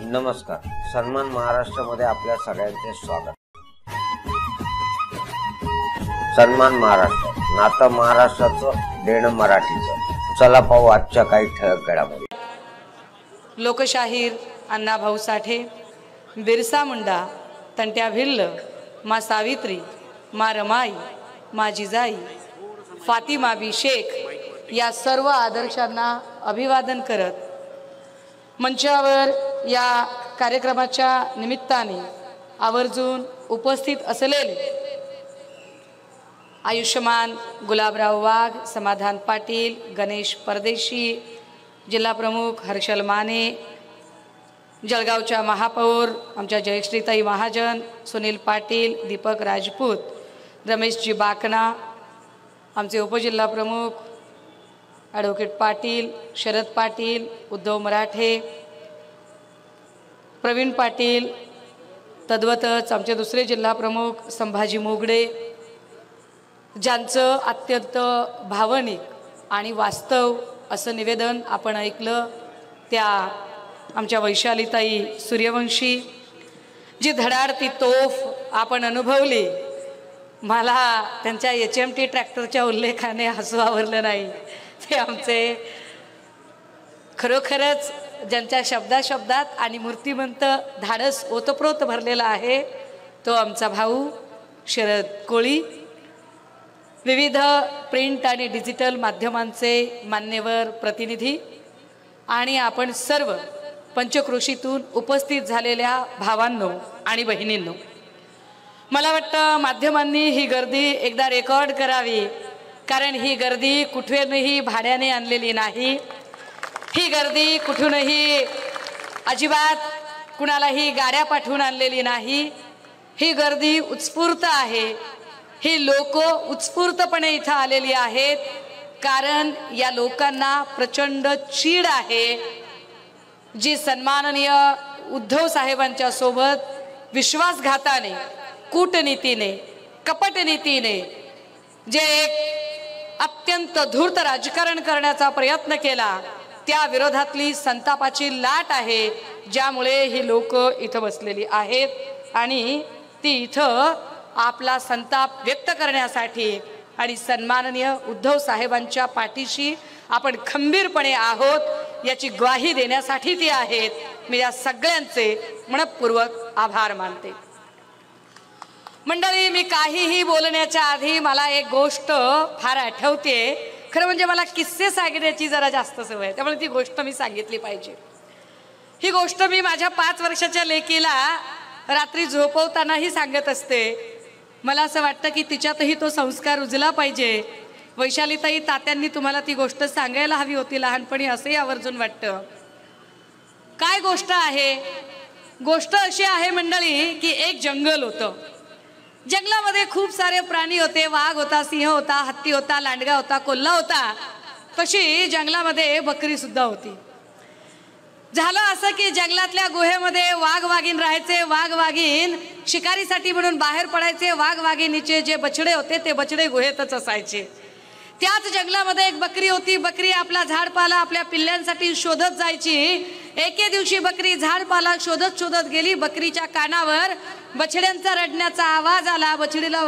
नमस्कार सन्मान महाराष्ट्रामध्ये आपल्या सगळ्यांचे स्वागत सन्मान महाराष्ट्र नातं महाराष्ट्राचं देणं मराठीचं चला पाहू आजच्या काही ठळक घडामोडी लोकशाहीर अण्णाभाऊ साठे बिरसा मुंडा तंट्या भिल्ल मा सावित्री मा रमाई मा जिजाई फातिमाबी शेख या सर्व आदर्शांना अभिवादन करत मंचावर या कार्यक्रमाच्या निमित्ताने आवर्जून उपस्थित असलेले आयुष्यमान गुलाबराव वाघ समाधान पाटील गणेश परदेशी जिल्हाप्रमुख हर्षल माने जळगावच्या महापौर आमच्या जयश्रीताई महाजन सुनील पाटील दीपक राजपूत रमेशजी बाकणा आमचे उपजिल्हाप्रमुख ॲडव्होकेट पाटील शरद पाटील उद्धव मराठे प्रवीण पाटील तद्वतच आमचे दुसरे जिल्हाप्रमुख संभाजी मोगडे ज्यांचं अत्यंत भावनिक आणि वास्तव असं निवेदन आपण ऐकलं त्या आमच्या वैशालीताई सूर्यवंशी जी ती तोफ आपण अनुभवली मला त्यांच्या एच एम टी ट्रॅक्टरच्या उल्लेखाने हसू आवरलं नाही ते आमचे खरोखरच ज्यांच्या शब्दाशब्दात आणि मूर्तिमंत धाडस ओतप्रोत भरलेला आहे तो आमचा भाऊ शरद कोळी विविध प्रिंट आणि डिजिटल माध्यमांचे मान्यवर प्रतिनिधी आणि आपण सर्व पंचक्रोशीतून उपस्थित झालेल्या भावांनो आणि बहिणींनो मला वाटतं माध्यमांनी ही गर्दी एकदा रेकॉर्ड करावी कारण ही गर्दी कुठेनही भाड्याने आणलेली नाही ही गर्दी कुठूनही अजिबात कुणालाही गाड्या पाठवून आणलेली नाही ही गर्दी उत्स्फूर्त आहे ही लोक उत्स्फूर्तपणे इथं आलेली आहेत कारण या लोकांना प्रचंड चीड आहे जी सन्माननीय उद्धव साहेबांच्या सोबत विश्वासघाताने कूटनीतीने कपटनीतीने जे एक अत्यंत धूर्त राजकारण करण्याचा प्रयत्न केला त्या विरोधातली संतापाची लाट आहे ज्यामुळे ही लोक इथं बसलेली आहेत आणि ती इथं आपला संताप व्यक्त करण्यासाठी आणि सन्माननीय उद्धव साहेबांच्या पाठीशी आपण खंबीरपणे आहोत याची ग्वाही देण्यासाठी ती आहेत मी या सगळ्यांचे मनपूर्वक आभार मानते मंडळी मी काहीही बोलण्याच्या आधी मला एक गोष्ट फार आठवते खरं म्हणजे मला किस्से सांगण्याची जरा जास्त सवय आहे त्यामुळे ती गोष्ट मी सांगितली पाहिजे ही गोष्ट मी माझ्या पाच वर्षाच्या लेकीला रात्री झोपवतानाही सांगत असते मला असं वाटतं की तिच्यातही तो संस्कार उजला पाहिजे वैशालीताई तात्यांनी तुम्हाला ती गोष्ट सांगायला हवी होती लहानपणी असंही आवर्जून वाटतं काय गोष्ट आहे गोष्ट अशी आहे मंडळी की एक जंगल होतं जंगलामध्ये खूप सारे प्राणी होते वाघ होता सिंह होता हत्ती होता लांडगा होता कोल्हा होता तशी जंगलामध्ये बकरी सुद्धा होती झालं असं की जंगलातल्या गुहेमध्ये वाघ वाघीन राहायचे वाघ वाघीन शिकारीसाठी म्हणून बाहेर पडायचे वाघ वाघिणीचे जे बछडे होते ते बछडे गुहेतच असायचे त्याच जंगलामध्ये एक बकरी होती बकरी आपला झाडपाला आपल्या पिल्ल्यांसाठी शोधत जायची एके दिवशी बकरी झाडपाला शोधत शोधत गेली बकरीच्या कानावर बछड्यांचा रडण्याचा आवाज आला बछडीला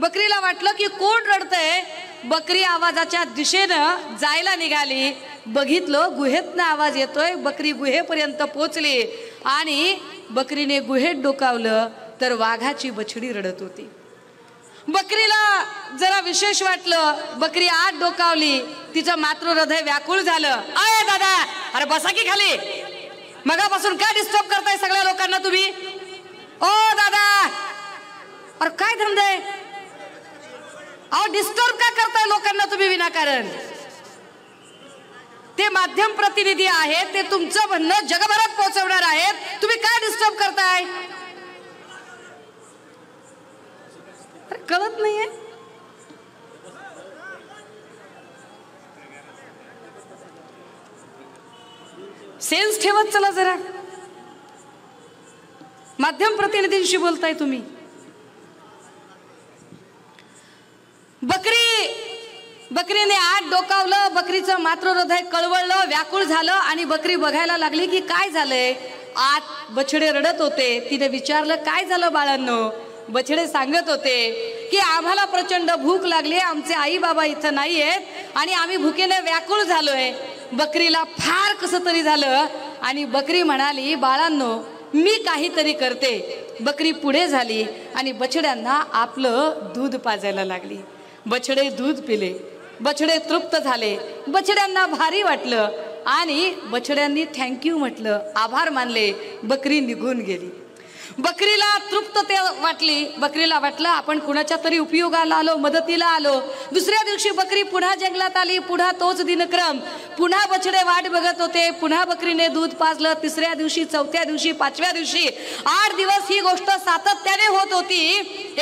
बकरीला वाटलं की कोण रडतंय बकरी आवाजाच्या दिशेनं जायला निघाली बघितलं गुहेतनं आवाज येतोय बकरी गुहेपर्यंत पोचली आणि बकरीने गुहेत डोकावलं तर वाघाची बछडी रडत होती बकरीला जरा विशेष वाटलं बकरी आत डोकावली तिचं मातृ हृदय व्याकुळ झालं अय दादा अरे बसा की खाली मगापासून काय डिस्टर्ब करताय सगळ्या लोकांना तुम्ही ओ दादा अरे काय धंदे अहो डिस्टर्ब का करताय लोकांना तुम्ही विनाकारण ते माध्यम प्रतिनिधी आहेत ते तुमचं म्हणणं जगभरात पोहोचवणार आहेत तुम्ही काय डिस्टर्ब करताय कळत नाहीये सेन्स ठेवत चला जरा माध्यम प्रतिनिधींशी बोलताय तुम्ही बकरी बकरीने आत डोकावलं बकरीचं मात्र हृदय कळवळलं व्याकुळ झालं आणि बकरी बघायला लागली की काय झालंय आत बछडे रडत होते तिने विचारलं काय झालं बाळांनो बछडे सांगत होते की आम्हाला प्रचंड भूक लागली आमचे आई बाबा इथं नाही आहेत आणि आम्ही भुकेने व्याकुळ झालोय बकरीला फार कसं तरी झालं आणि बकरी म्हणाली बाळांनो मी काहीतरी करते बकरी पुढे झाली आणि बछड्यांना आपलं दूध पाजायला लागली बछडे दूध पिले बछडे तृप्त झाले बछड्यांना भारी वाटलं आणि बछड्यांनी थँक्यू म्हटलं आभार मानले बकरी निघून गेली बकरीला तृप्त ते वाटली बकरीला वाटलं आपण कुणाच्या तरी उपयोगाला आलो मदतीला आलो दुसऱ्या दिवशी बकरी पुन्हा जंगलात आली पुन्हा तोच दिनक्रम पुन्हा बछडे वाट बघत होते पुन्हा बकरीने दूध पाजलं तिसऱ्या दिवशी चौथ्या दिवशी पाचव्या दिवशी आठ दिवस ही गोष्ट सातत्याने होत होती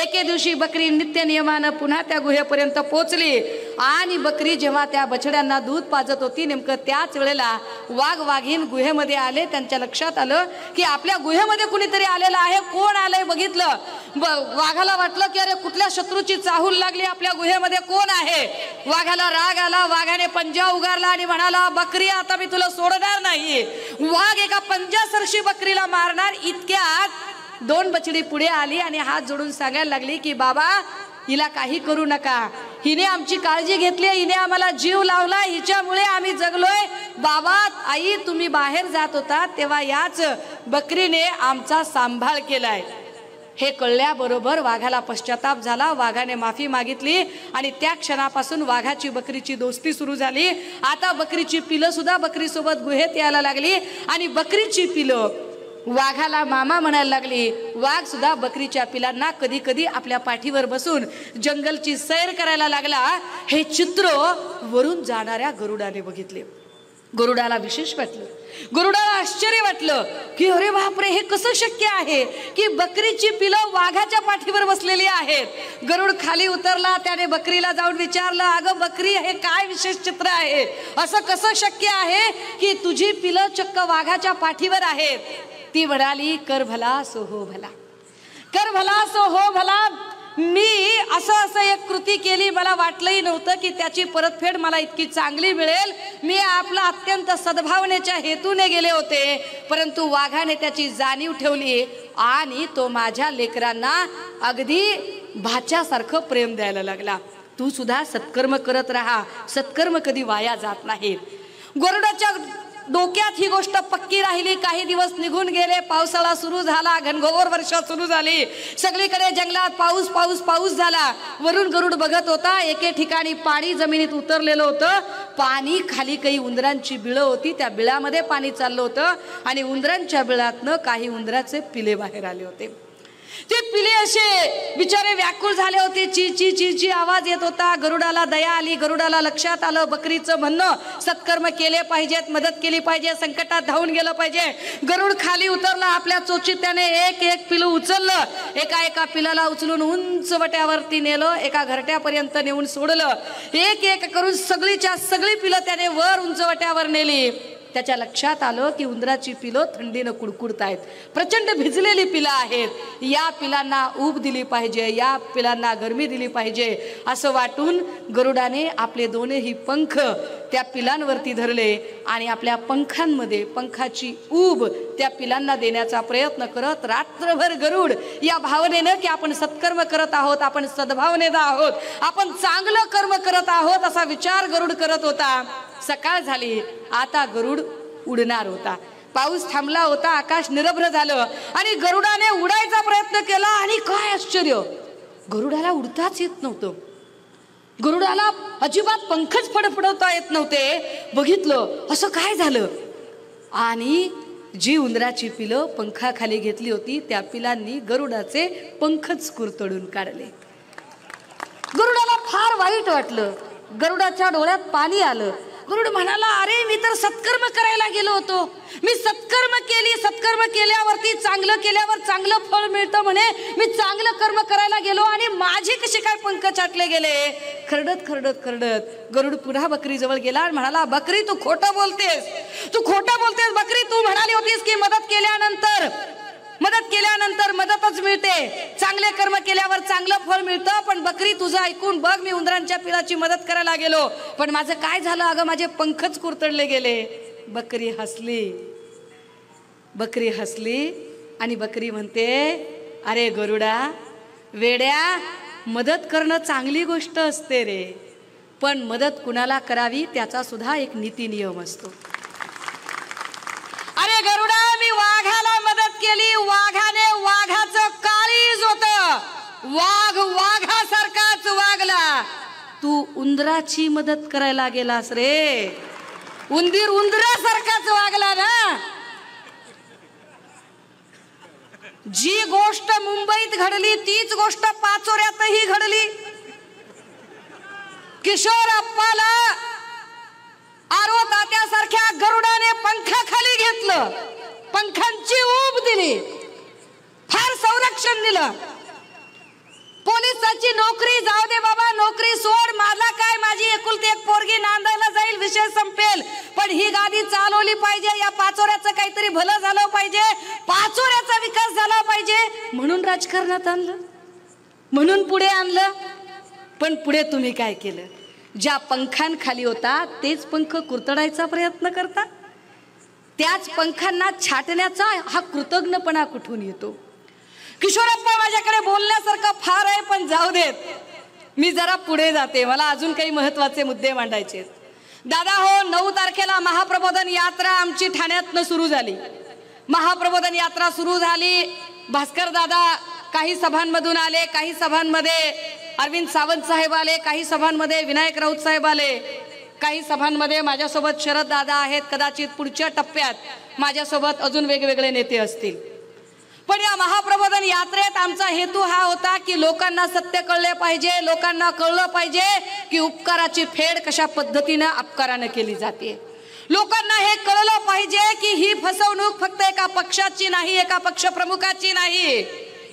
एके दिवशी बकरी नित्य नियमानं पुन्हा त्या गुहेपर्यंत पोचली आणि बकरी जेव्हा त्या बछड्यांना दूध पाजत होती नेमकं त्याच वेळेला वाघ वाघीन गुहेमध्ये आले त्यांच्या लक्षात आलं की आपल्या गुहेमध्ये कुणीतरी आलेलं आहे कोण आलंय बघितलं ब वाघाला वाटलं की अरे कुठल्या शत्रूची चाहूल लागली आपल्या गुहेमध्ये कोण आहे वाघाला राग आला वाघाने पंजा उगारला आणि म्हणाला बकरी आता मी तुला सोडणार नाही वाघ एका पंजासरशी बकरीला मारणार इतक्यात दोन बछडी पुढे आली आणि हात जोडून सांगायला लागली की बाबा हिला काही करू नका हिने आमची काळजी घेतली हिने आम्हाला जीव लावला हिच्यामुळे आम्ही जगलोय बाबा आई तुम्ही बाहेर जात होता तेव्हा याच बकरीने आमचा सांभाळ केलाय हे कळल्याबरोबर वाघाला पश्चाताप झाला वाघाने माफी मागितली आणि त्या क्षणापासून वाघाची बकरीची दोस्ती सुरू झाली आता बकरीची पिलं सुद्धा बकरीसोबत गुहेत यायला लागली आणि बकरीची पिलं वाघाला मामा म्हणायला लागली वाघ सुद्धा बकरीच्या पिलांना कधी कधी आपल्या पाठीवर बसून जंगलची सैर करायला लागला हे चित्र वरून जाणाऱ्या गरुडाने बघितले गरुडाला विशेष वाटलं गरुडाला आश्चर्य वाटलं की अरे बापरे हे कसं शक्य आहे की बकरीची पिलं वाघाच्या पाठीवर बसलेली आहेत गरुड खाली उतरला त्याने बकरीला जाऊन विचारलं अगं बकरी हे काय विशेष चित्र आहे असं कसं शक्य आहे की तुझी पिलं चक्क वाघाच्या पाठीवर आहेत ती म्हणाली कर भला सो हो भला कर भला सो हो भला मी असं असं एक कृती केली मला वाटलंही नव्हतं की त्याची परतफेड मला इतकी चांगली मिळेल मी आपला अत्यंत सद्भावनेच्या हेतूने गेले होते परंतु वाघाने त्याची जाणीव ठेवली आणि तो माझ्या लेकरांना अगदी भाच्यासारखं प्रेम द्यायला लागला तू सुद्धा सत्कर्म करत राहा सत्कर्म कधी वाया जात नाही गोरडाच्या डोक्यात ही गोष्ट पक्की राहिली काही दिवस निघून गेले पावसाळा सुरू झाला घनघोर वर्षा सुरू झाली सगळीकडे जंगलात पाऊस पाऊस पाऊस झाला वरून गरुड बघत होता एके ठिकाणी पाणी जमिनीत उतरलेलं होतं पाणी खाली काही उंदरांची बिळं होती त्या बिळामध्ये पाणी चाललं होतं आणि उंदरांच्या बिळातनं काही उंदराचे पिले बाहेर आले होते ते पिले असे बिचारे व्याकुळ झाले होते ची ची ची ची आवाज येत होता गरुडाला दया आली गरुडाला लक्षात आलं बकरीचं म्हणणं सत्कर्म केले पाहिजेत मदत केली पाहिजे संकटात धावून गेलं पाहिजे गरुड खाली उतरला आपल्या चोचीत त्याने एक एक पिलू उचललं एका एका पिलाला उचलून उंच वट्यावरती नेलं एका घरट्यापर्यंत नेऊन सोडलं एक एक करून सगळीच्या सगळी पिलं त्याने वर उंच वट्यावर नेली त्याच्या लक्षात आलं की उंदराची पिलं थंडीनं कुडकुडत आहेत प्रचंड भिजलेली पिलं आहेत या पिलांना ऊब दिली पाहिजे या पिलांना गरमी दिली पाहिजे असं वाटून गरुडाने आपले दोनही पंख त्या पिलांवरती धरले आणि आपल्या पंखांमध्ये पंखाची ऊब त्या पिलांना देण्याचा प्रयत्न करत रात्रभर गरुड या भावनेनं की आपण सत्कर्म करत आहोत आपण सद्भावनेत आहोत आपण चांगलं कर्म करत आहोत असा विचार गरुड करत होता सकाळ झाली आता गरुड उडणार होता पाऊस थांबला होता आकाश निरभ्र झालं आणि गरुडाने उडायचा प्रयत्न केला आणि काय आश्चर्य गरुडाला उडताच येत नव्हतं गरुडाला अजिबात पंखच फडफडवता येत नव्हते बघितलं असं काय झालं आणि जी उंदराची पिलं पंखाखाली घेतली होती त्या पिलांनी गरुडाचे पंखच कुरतडून काढले गरुडाला फार वाईट वाटलं गरुडाच्या डोळ्यात पाणी आलं गरुड म्हणाला अरे मी तर सत्कर्म करायला गेलो होतो मी सत्कर्म केली सत्कर्म केल्यावरती चांगलं केल्यावर चांगलं फळ मिळतं म्हणे मी चांगलं कर्म करायला गेलो आणि माझे कसे काय पंख चाटले गेले खरडत खरडत खरडत गरुड पुन्हा बकरीजवळ गेला आणि म्हणाला बकरी तू खोटं बोलतेस तू खोटं बोलतेस बकरी तू म्हणाली होतीस की मदत केल्यानंतर मदत केल्यानंतर मदतच मिळते चांगले कर्म केल्यावर चांगलं फळ मिळतं पण बकरी तुझं ऐकून बघ मी उंदरांच्या पिलाची मदत करायला गेलो पण माझं काय झालं अगं माझे पंखच कुरतडले गेले बकरी हसली बकरी हसली आणि बकरी म्हणते अरे गरुडा वेड्या मदत करणं चांगली गोष्ट असते रे पण मदत कुणाला करावी त्याचा सुद्धा एक नीती नियम असतो अरे गरुडा मी वाघाला केली वाघाने वाघाचं काळीज होत वाघ वाघासारखाच वागला तू उंदराची मदत करायला गेलास रे उंदीर उंदरासारखाच वागला ना जी गोष्ट मुंबईत घडली तीच गोष्ट पाचोऱ्यातही घडली किशोर अप्पाला आरो तात्यासारख्या गरुडाने पंखाखाली घेतलं पंखांची ऊब दिली फार संरक्षण दिलं पोलिसाची नोकरी जाऊ दे बाबा नोकरी सोड माझा काय माझी एकुलती एक पोरगी नांदायला जाईल विषय संपेल पण ही गादी चालवली पाहिजे या पाचोऱ्याचं काहीतरी भलं झालं पाहिजे पाचोऱ्याचा विकास झाला पाहिजे म्हणून राजकारणात आणलं म्हणून पुढे आणलं पण पुढे तुम्ही काय केलं ज्या पंखांखाली होता तेच पंख कुरतडायचा प्रयत्न करता त्याच पंखांना छाटण्याचा हा कृतज्ञपणा कुठून येतो किशोरप्पा माझ्याकडे बोलण्यासारखं फार आहे पण जाऊ देत मी जरा पुढे जाते मला अजून काही महत्वाचे मुद्दे मांडायचे दादा हो नऊ तारखेला महाप्रबोधन यात्रा आमची ठाण्यातनं सुरू झाली महाप्रबोधन यात्रा सुरू झाली भास्कर दादा काही सभांमधून आले काही सभांमध्ये अरविंद सावंत साहेब आले काही सभांमध्ये विनायक राऊत साहेब आले काही सभांमध्ये माझ्यासोबत शरद दादा आहेत कदाचित पुढच्या टप्प्यात माझ्यासोबत अजून वेगवेगळे नेते असतील पण या महाप्रबोधन यात्रेत आमचा हेतू हा होता की लोकांना सत्य कळले पाहिजे लोकांना कळलं पाहिजे की उपकाराची फेड कशा पद्धतीनं अपकारानं केली जाते लोकांना हे कळलं पाहिजे की ही फसवणूक फक्त एका पक्षाची नाही एका पक्षप्रमुखाची नाही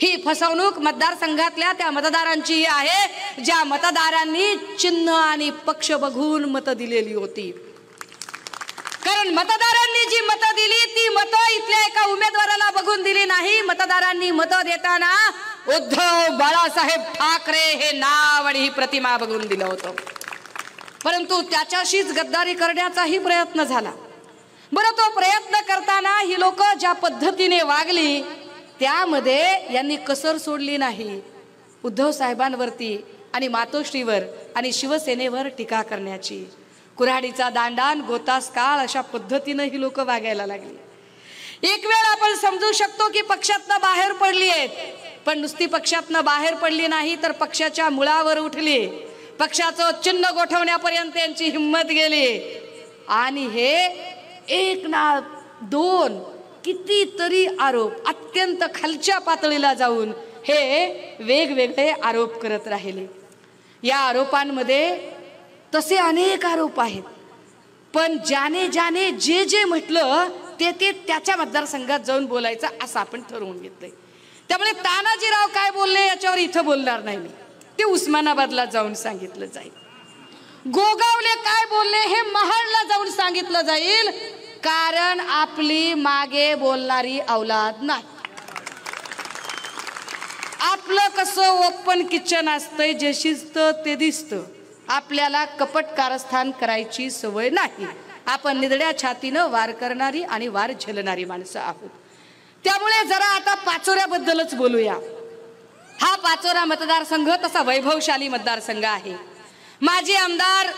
ही फसवणूक मतदारसंघातल्या त्या मतदारांची आहे ज्या मतदारांनी चिन्ह आणि पक्ष बघून मत दिलेली होती कारण मतदारांनी जी मतं दिली ती मत इथल्या एका उमेदवाराला बघून दिली नाही मतदारांनी मत देताना उद्धव बाळासाहेब ठाकरे हे नाव आणि ही प्रतिमा बघून दिलं होतं परंतु त्याच्याशीच गद्दारी करण्याचाही प्रयत्न झाला बरं तो प्रयत्न करताना ही लोक ज्या पद्धतीने वागली त्यामध्ये यांनी कसर सोडली नाही उद्धव साहेबांवरती आणि मातोश्रीवर आणि शिवसेनेवर टीका करण्याची कुऱ्हाडीचा दांडान गोतास काळ अशा पद्धतीनं ही लोक वागायला लागली एक वेळ आपण समजू शकतो की पक्षातनं बाहेर पडली आहेत पण नुसती पक्षातनं बाहेर पडली नाही तर पक्षाच्या मुळावर उठली पक्षाचं चिन्ह गोठवण्यापर्यंत यांची हिंमत गेली आणि हे एक ना दोन कितीतरी आरोप अत्यंत खालच्या पातळीला जाऊन हे वेगवेगळे आरोप करत राहिले या आरोपांमध्ये तसे अनेक आरोप आहेत पण ज्याने ज्याने जे जे म्हटलं ते ते त्याच्या मतदारसंघात जाऊन बोलायचं असं आपण ठरवून घेतलंय त्यामुळे तानाजीराव काय बोलले याच्यावर इथं बोलणार नाही मी ते उस्मानाबादला जाऊन सांगितलं जाईल गोगावले काय बोलले हे महाडला जाऊन सांगितलं जाईल कारण आपली मागे बोलणारी अवलाद नाही आपलं कसं ओपन किचन असतंय जे शिजतं ते दिसतं आपल्याला कपट कारस्थान करायची सवय नाही आपण निदड्या छातीनं वार करणारी आणि वार झेलणारी माणसं आहोत त्यामुळे जरा आता पाचोऱ्याबद्दलच बोलूया हा पाचोरा मतदारसंघ तसा वैभवशाली मतदारसंघ आहे माजी आमदार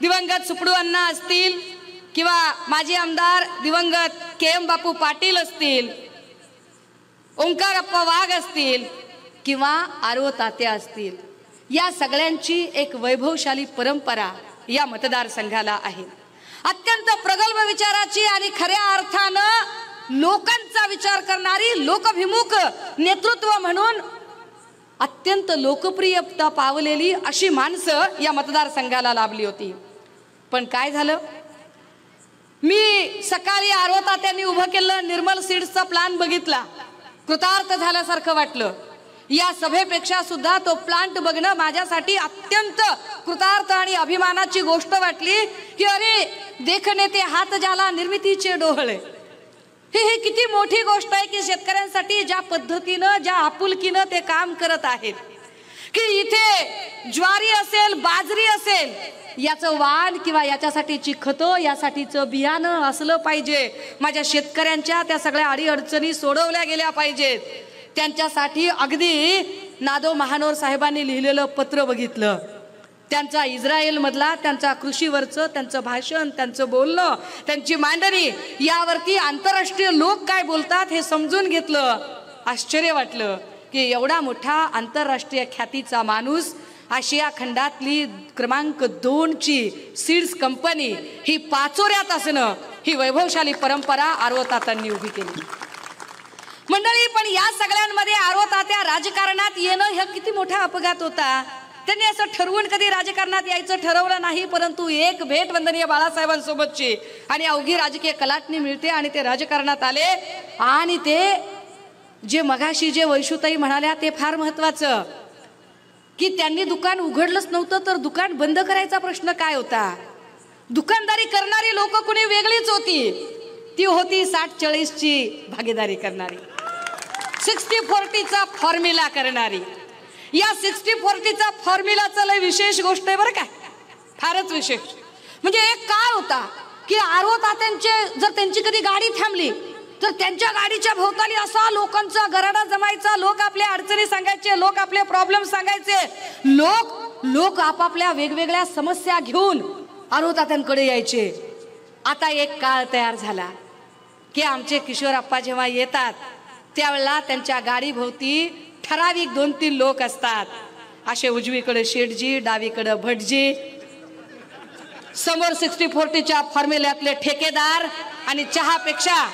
दिवंगत सुपडू अण्णा असतील किंवा माजी आमदार दिवंगत के एम बापू पाटील असतील ओंकारप्पा वाघ असतील किंवा आरो तात्या असतील या सगळ्यांची एक वैभवशाली परंपरा या मतदारसंघाला आहे अत्यंत प्रगल्भ विचाराची आणि खऱ्या अर्थानं लोकांचा विचार करणारी लोकभिमुख नेतृत्व म्हणून अत्यंत लोकप्रियता पावलेली अशी माणसं या मतदारसंघाला लाभली होती पण काय झालं मी सकाळी आरोता त्यांनी उभं केलं निर्मल सीड्सचा प्लान बघितला कृतार्थ झाल्यासारखं वाटलं या सभेपेक्षा सुद्धा तो प्लांट बघणं माझ्यासाठी अत्यंत कृतार्थ आणि अभिमानाची गोष्ट वाटली की अरे देखणे ते हात ज्याला निर्मितीचे डोहळे हे हे किती मोठी गोष्ट आहे की शेतकऱ्यांसाठी ज्या पद्धतीनं ज्या आपुलकीनं ते काम करत आहेत की इथे ज्वारी असेल बाजरी असेल याचं वाण किंवा याच्यासाठीची खतं यासाठीचं बियाणं असलं पाहिजे माझ्या शेतकऱ्यांच्या त्या सगळ्या अडीअडचणी सोडवल्या गेल्या पाहिजेत त्यांच्यासाठी अगदी नादो महानोर साहेबांनी लिहिलेलं पत्र बघितलं त्यांचा इस्रायलमधला त्यांचा कृषीवरचं त्यांचं भाषण त्यांचं बोलणं त्यांची मांडणी यावरती आंतरराष्ट्रीय लोक काय बोलतात हे समजून घेतलं आश्चर्य वाटलं की एवढा मोठा आंतरराष्ट्रीय ख्यातीचा माणूस आशिया खंडातली क्रमांक दोनची सीड्स कंपनी ही पाचोऱ्यात असणं ही वैभवशाली परंपरा आर्वतातांनी उभी केली मंडळी पण या सगळ्यांमध्ये आर्वतात्या राजकारणात येणं हा किती मोठा अपघात होता त्यांनी असं ठरवून कधी राजकारणात यायचं ठरवलं नाही परंतु एक भेट वंदनीय बाळासाहेबांसोबतची आणि अवघी राजकीय कलाटणी मिळते आणि ते राजकारणात आले आणि ते जे मघाशी जे वैशुताई म्हणाल्या ते फार महत्त्वाचं की त्यांनी दुकान उघडलंच नव्हतं तर दुकान बंद करायचा प्रश्न काय होता दुकानदारी करणारी लोक कुणी वेगळीच होती ती होती साठ चाळीसची भागीदारी करणारी सिक्स्टी फोर्टीचा फॉर्म्युला करणारी या सिक्स्टी फोर्टीचा फॉर्म्युला लय विशेष गोष्ट आहे बरं काय फारच विशेष म्हणजे एक काळ होता की आरो तात्यांचे जर त्यांची कधी गाडी थांबली तर त्यांच्या गाडीच्या भोवताली असा लोकांचा गराडा जमायचा लोक आपल्या अडचणी सांगायचे लोक आपले प्रॉब्लेम सांगायचे लोक लोक आपापल्या वेगवेगळ्या समस्या घेऊन अनुतात्यांकडे यायचे आता एक काळ तयार झाला की आमचे किशोर आप्पा जेव्हा येतात त्यावेळेला त्यांच्या गाडीभोवती ठराविक दोन तीन लोक असतात असे उजवीकडे शेटजी डावीकडे भटजी समोर सिक्स्टी फोर्टीच्या आपले ठेकेदार आणि चहापेक्षा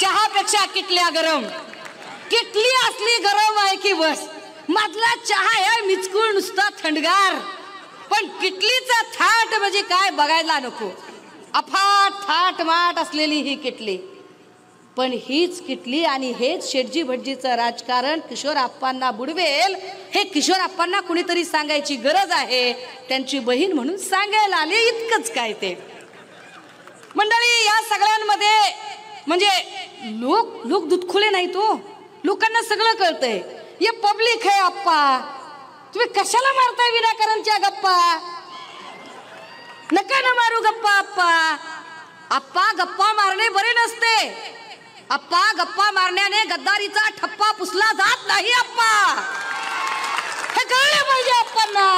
चहापेक्षा किटल्या गरम किटली असली गरम आहे की बस मधला चहा आहे मिचकूळ नुसता थंडगार पण किटलीचा थाट म्हणजे काय बघायला नको अफाट थाट माट असलेली ही किटली पण हीच किटली आणि हेच शेटजी भटजीचं राजकारण किशोर आप्पांना बुडवेल हे किशोर आप्पांना कुणीतरी सांगायची गरज आहे त्यांची बहीण म्हणून सांगायला आली इतकंच काय ते मंडळी या सगळ्यांमध्ये म्हणजे लोक लोक दुखुले नाही तो हो. लोकांना सगळं कळतंय हे पब्लिक आहे अप्पा तुम्ही कशाला मारताय विनाकारणच्या गप्पा नका ना मारू गप्पा अप्पा आप्पा गप्पा मारणे बरे नसते अप्पा गप्पा मारण्याने गद्दारीचा ठप्पा पुसला जात नाही अप्पा हे कळलं पाहिजे अप्पांना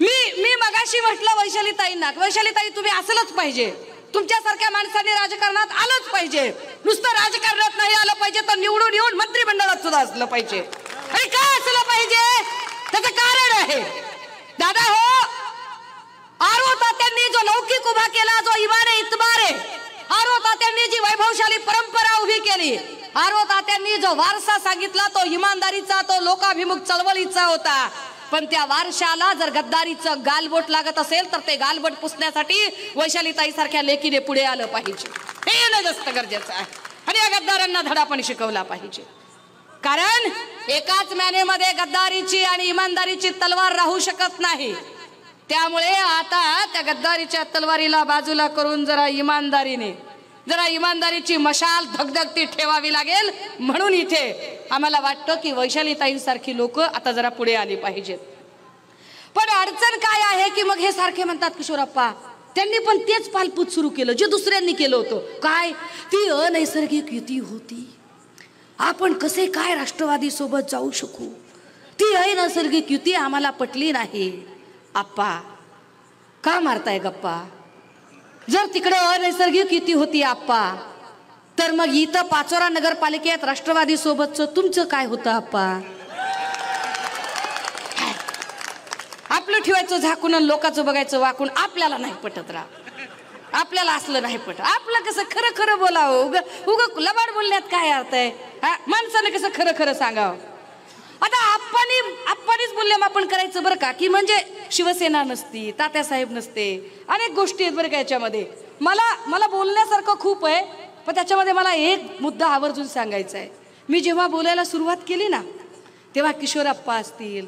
मी मी मगाशी म्हटलं वैशाली ताईंना वैशाली ताई तुम्ही असलंच पाहिजे तुमच्यासारख्या माणसाने राजकारणात आलंच पाहिजे नुसतं राजकारणात नाही आलं पाहिजे तर निवडून येऊन मंत्रिमंडळात सुद्धा असलं पाहिजे अरे का असलं पाहिजे त्याचं कारण आहे दादा हो आरो जो लौकिक उभा केला जो इमारे इतबार आहे आरो जी वैभवशाली परंपरा उभी केली आरो तात्यांनी जो वारसा सांगितला तो इमानदारीचा तो लोकाभिमुख चळवळीचा होता पण त्या वारशाला जर गद्दारीचं गालबोट लागत असेल तर ते गालबोट पुसण्यासाठी वैशालीताईसारख्या लेखीने पुढे आलं पाहिजे हे येणं जास्त गरजेचं आहे आणि या गद्दारांना धडा पण शिकवला पाहिजे कारण एकाच मॅनेमध्ये गद्दारीची आणि इमानदारीची तलवार राहू शकत नाही त्यामुळे आता त्या गद्दारीच्या तलवारीला बाजूला करून जरा इमानदारीने जरा इमानदारीची मशाल धगधगती ठेवावी लागेल म्हणून इथे आम्हाला वाटतं की वैशालीताईंसारखी लोक आता जरा पुढे आली पाहिजेत पण अडचण काय आहे की मग हे सारखे म्हणतात किशोरप्पा त्यांनी पण तेच पालपूत सुरू केलं जे दुसऱ्यांनी केलं होतं काय ती अनैसर्गिक युती होती आपण कसे काय राष्ट्रवादी सोबत जाऊ शकू ती अनैसर्गिक युती आम्हाला पटली नाही आप्पा का मारताय गप्पा जर तिकडे अनैसर्गिक युती होती आप्पा तर मग इथं पाचोरा नगरपालिकेत राष्ट्रवादी सोबतचं तुमचं काय होतं आप्पा आपलं ठेवायचं झाकून लोकांचं बघायचं वाकून आपल्याला नाही पटत राव आपल्याला असलं नाही पटत आपलं कसं खरं खरं बोलावं उग उग लबाड बोलण्यात काय अर्थ आहे हा माणसानं कसं खरं खरं सांगावं आता आप्पानी आप्पानीच मूल्यमापन करायचं बरं का की म्हणजे शिवसेना नसती तात्यासाहेब नसते अनेक गोष्टी आहेत बरं का याच्यामध्ये मला मला बोलण्यासारखं खूप आहे पण त्याच्यामध्ये मला एक मुद्दा आवर्जून सांगायचा आहे मी जेव्हा बोलायला सुरुवात केली ना तेव्हा किशोर आप्पा असतील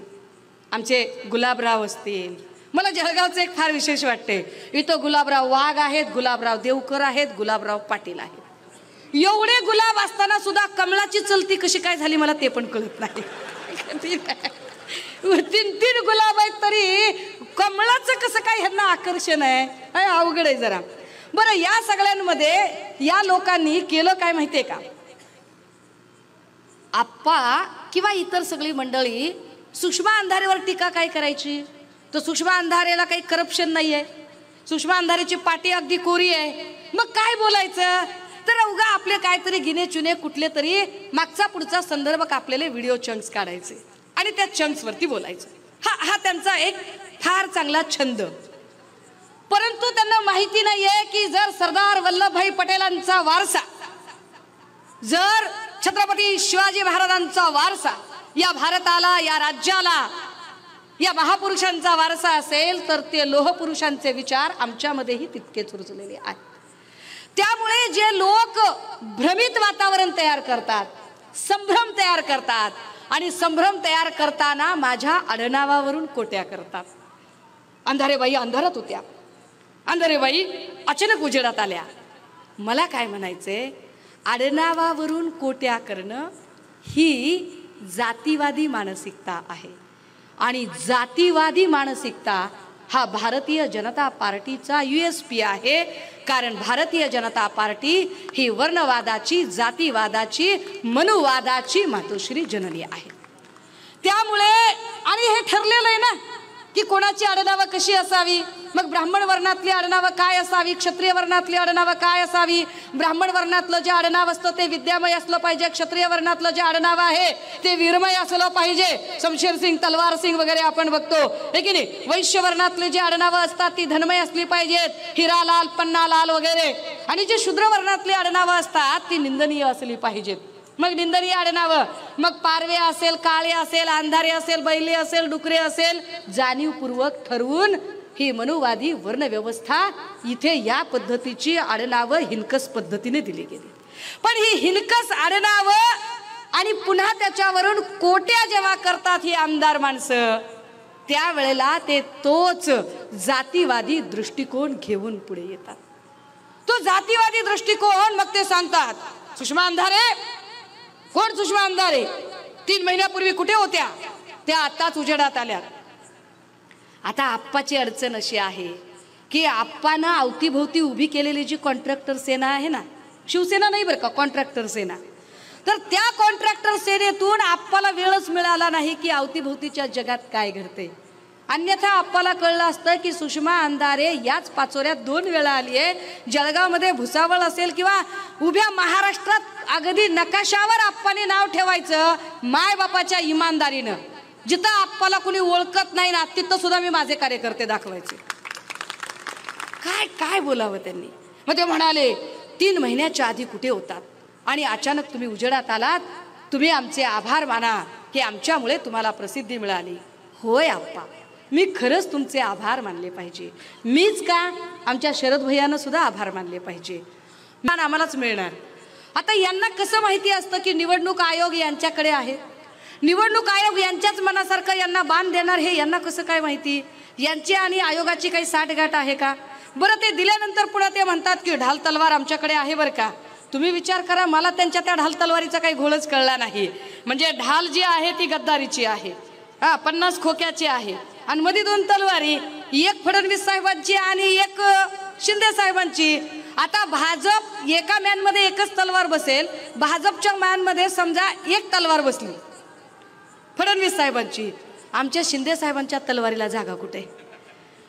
आमचे गुलाबराव असतील मला जळगावचं एक फार विशेष वाटते इथं गुलाबराव वाघ आहेत गुलाबराव देवकर आहेत गुलाबराव पाटील आहेत एवढे गुलाब असताना सुद्धा कमळाची चलती कशी काय झाली मला ते पण कळत नाही तीन तीन गुलाब आहेत तरी कमळाचं कसं काय ह्यांना आकर्षण आहे अवघड आहे जरा बरं या सगळ्यांमध्ये या लोकांनी केलं काय माहितीये का आप्पा किंवा इतर सगळी मंडळी सुषमा अंधारेवर टीका काय करायची तर सुषमा अंधारेला काही करप्शन नाहीये सुषमा अंधारेची पाटी अगदी कोरी आहे मग काय बोलायचं तर उगा आपले काहीतरी गिने चुने कुठले तरी मागचा पुढचा संदर्भ कापलेले व्हिडिओ चंक्स काढायचे आणि त्या चंक्सवरती बोलायचं हा हा त्यांचा एक फार चांगला छंद परंतु त्यांना माहिती नाहीये की जर सरदार वल्लभभाई पटेलांचा वारसा जर छत्रपती शिवाजी महाराजांचा वारसा या भारताला या राज्याला या महापुरुषांचा वारसा असेल तर ते लोहपुरुषांचे विचार आमच्यामध्येही तितकेच रुजलेले आहेत त्यामुळे जे लोक भ्रमित वातावरण तयार करतात संभ्रम तयार करतात आणि संभ्रम तयार करताना माझ्या आडनावावरून कोट्या करतात अंधारे बाई अंधारात होत्या अंधारे बाई अचानक उजेडात आल्या मला काय म्हणायचंय आडनावावरून कोट्या करणं ही जातीवादी मानसिकता आहे आणि जातीवादी मानसिकता हा भारतीय जनता पार्टीचा यू एस पी आहे कारण भारतीय जनता पार्टी ही वर्णवादाची जातीवादाची मनुवादाची मातोश्री जननी आहे त्यामुळे आणि हे ठरलेलं आहे ना की कोणाची आडनावं कशी असावी मग ब्राह्मण वर्णातली आडनावं काय असावी क्षत्रिय वर्णातली आडनावं काय असावी ब्राह्मण वर्णातलं जे आडनाव असतं ते विद्यामय असलं पाहिजे क्षत्रिय वर्णातलं जे आडनाव आहे ते वीरमय असलं पाहिजे शमशेर सिंग तलवार सिंग वगैरे आपण बघतो हे की नाही वैश्य वर्णातली जी आडनावं असतात ती धनमय असली पाहिजेत हिरा लाल पन्ना लाल वगैरे आणि जे शूद्र वर्णातली अडनावं असतात ती निंदनीय असली पाहिजेत मग निंदनी आडनाव मग पारवे असेल काळे असेल अंधारे असेल बैले असेल डुकरे असेल जाणीवपूर्वक ठरवून ही मनुवादी वर्णव्यवस्था इथे या पद्धतीची आडनाव हिनकस पद्धतीने दिली गेली पण ही हिनकस आडनाव आणि पुन्हा त्याच्यावरून कोट्या जेव्हा करतात ही आमदार माणसं त्यावेळेला ते तोच जातीवादी दृष्टिकोन घेऊन पुढे येतात तो जातीवादी दृष्टिकोन मग ते सांगतात सुषमा अंधारे कोण सुषमा आमदार आहे तीन महिन्यापूर्वी कुठे होत्या त्या आत्ताच उजेडात आल्या आता आप्पाची अडचण अशी आहे की आप्पानं अवतीभोवती उभी केलेली जी कॉन्ट्रॅक्टर सेना आहे ना शिवसेना नाही बरं का कॉन्ट्रॅक्टर सेना तर त्या कॉन्ट्रॅक्टर सेनेतून आप्पाला वेळच मिळाला नाही की अवतीभोवतीच्या जगात काय घडते अन्यथा आपल्याला कळलं असतं की सुषमा अंधारे याच पाचोऱ्यात दोन वेळा आली आहे जळगावमध्ये भुसावळ असेल किंवा उभ्या महाराष्ट्रात अगदी नकाशावर आप्पाने नाव ठेवायचं मायबापाच्या इमानदारीनं जिथं आपल्याला कुणी ओळखत नाही ना तिथं सुद्धा मी माझे कार्यकर्ते दाखवायचे काय काय बोलावं त्यांनी मग ते म्हणाले तीन महिन्याच्या आधी कुठे होतात आणि अचानक तुम्ही उजेडात आलात तुम्ही आमचे आभार माना की आमच्यामुळे तुम्हाला प्रसिद्धी मिळाली होय आप्पा मी खरंच तुमचे आभार मानले पाहिजे मीच का आमच्या शरद भैयानं सुद्धा आभार मानले पाहिजे मान आम्हालाच मिळणार आता यांना कसं माहिती असतं की निवडणूक आयोग यांच्याकडे आहे निवडणूक आयोग यांच्याच मनासारखं यांना बांध देणार हे यांना कसं काय माहिती यांची आणि आयोगाची काही साठगाठ आहे का बरं ते दिल्यानंतर पुन्हा ते म्हणतात की ढाल तलवार आमच्याकडे आहे बरं का तुम्ही विचार करा मला त्यांच्या त्या ढाल तलवारीचा काही घोळच कळला नाही म्हणजे ढाल जी आहे ती गद्दारीची आहे हा पन्नास खोक्याची आहे आणि मध्ये दोन तलवारी एक फडणवीस साहेबांची आणि एक शिंदे साहेबांची आता भाजप एका मॅनमध्ये एकच तलवार बसेल भाजपच्या मॅनमध्ये समजा एक तलवार बसली फडणवीस साहेबांची आमच्या शिंदे साहेबांच्या तलवारीला जागा कुठे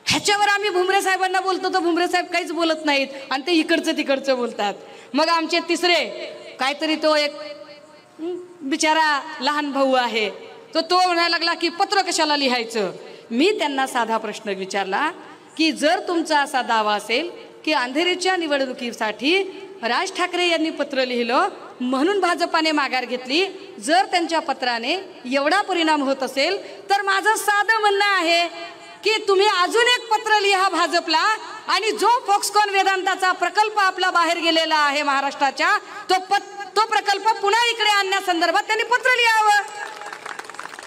ह्याच्यावर आम्ही भुमरे साहेबांना बोलतो तर भुमरे साहेब काहीच बोलत नाहीत आणि ते इकडचं तिकडचं बोलतात मग आमचे तिसरे काहीतरी तो एक बिचारा लहान भाऊ आहे तर तो म्हणायला लागला की पत्र कशाला लिहायचं मी त्यांना साधा प्रश्न विचारला की जर तुमचा असा दावा असेल की अंधेरीच्या निवडणुकीसाठी राज ठाकरे यांनी पत्र लिहिलं म्हणून भाजपाने माघार घेतली जर त्यांच्या पत्राने एवढा परिणाम होत असेल तर माझं साधं म्हणणं आहे की तुम्ही अजून एक पत्र लिहा भाजपला आणि जो फॉक्सकॉन वेदांताचा प्रकल्प आपला बाहेर गेलेला आहे महाराष्ट्राच्या तो पत तो प्रकल्प पुन्हा इकडे आणण्यासंदर्भात त्यांनी पत्र लिहावं